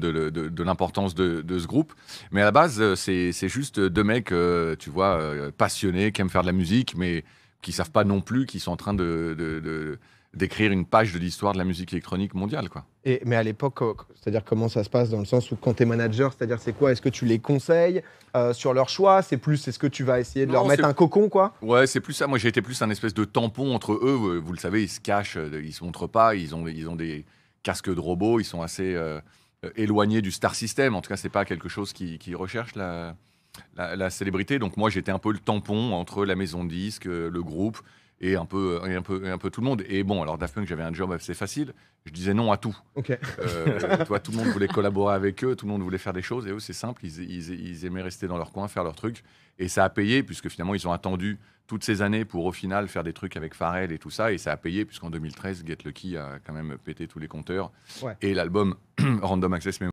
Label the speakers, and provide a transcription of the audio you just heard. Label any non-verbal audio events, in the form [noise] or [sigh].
Speaker 1: de, l'importance de, ce groupe. Mais à la base, euh, c'est, juste deux mecs, euh, tu vois, euh, passionnés, qui aiment faire de la musique, mais qui savent pas non plus qu'ils sont en train de, d'écrire une page de l'histoire de la musique électronique mondiale. Quoi.
Speaker 2: Et, mais à l'époque, c'est-à-dire comment ça se passe dans le sens où quand t'es es manager, c'est-à-dire c'est quoi Est-ce que tu les conseilles sur leur choix C'est plus, est-ce que tu vas essayer de leur mettre un cocon quoi
Speaker 1: Ouais, c'est plus ça. Moi j'ai été plus un espèce de tampon entre eux. Vous le savez, ils se cachent, ils se montrent pas, ils ont, ils ont des casques de robots, ils sont assez... Euh, éloigné du star system. En tout cas, c'est pas quelque chose qui, qui recherche la, la, célébrité. Donc moi, j'étais un peu le tampon entre la maison de disque, euh, le groupe et un peu, un peu, un peu tout le monde. Et bon, alors Daft que j'avais un job assez facile. Je disais non à tout. ok euh, [laughs] toi, tout le monde voulait collaborer avec eux, tout le monde voulait faire des choses. Et eux, c'est simple, ils, aimaient rester dans leur coin, faire leurs trucs. Et ça a payé, puisque finalement, ils ont attendu toutes ces années pour au final faire des trucs avec Pharrell et tout ça. Et ça a payé,
Speaker 3: puisqu'en 2013, Get Lucky a quand même pété tous les compteurs. Et l'album [clears throat] Random Access